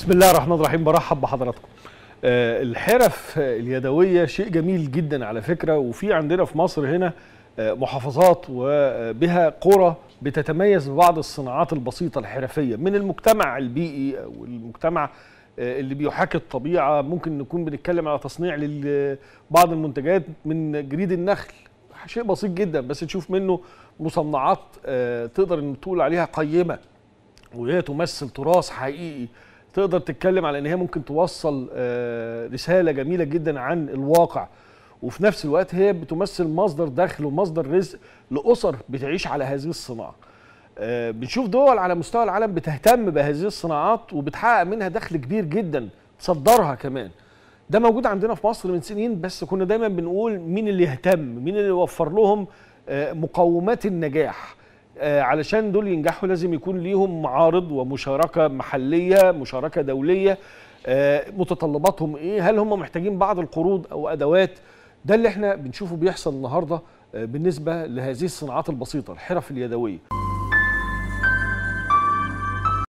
بسم الله الرحمن الرحيم برحب بحضراتكم آه، الحرف اليدوية شيء جميل جدا على فكرة وفي عندنا في مصر هنا آه، محافظات وبها قرى بتتميز ببعض الصناعات البسيطة الحرفية من المجتمع البيئي أو المجتمع آه، اللي بيحاكي الطبيعة ممكن نكون بنتكلم على تصنيع لبعض المنتجات من جريد النخل شيء بسيط جدا بس تشوف منه مصنعات تقدر ان تقول عليها قيمة وهي تمثل تراث حقيقي تقدر تتكلم على ان هي ممكن توصل آه، رساله جميله جدا عن الواقع وفي نفس الوقت هي بتمثل مصدر دخل ومصدر رزق لاسر بتعيش على هذه الصناعه آه، بنشوف دول على مستوى العالم بتهتم بهذه الصناعات وبتحقق منها دخل كبير جدا تصدرها كمان ده موجود عندنا في مصر من سنين بس كنا دايما بنقول مين اللي يهتم مين اللي يوفر لهم آه، مقومات النجاح آه، علشان دول ينجحوا لازم يكون ليهم معارض ومشاركه محليه مشاركه دوليه آه، متطلباتهم ايه هل هم محتاجين بعض القروض او ادوات ده اللي احنا بنشوفه بيحصل النهارده آه، بالنسبه لهذه الصناعات البسيطه الحرف اليدويه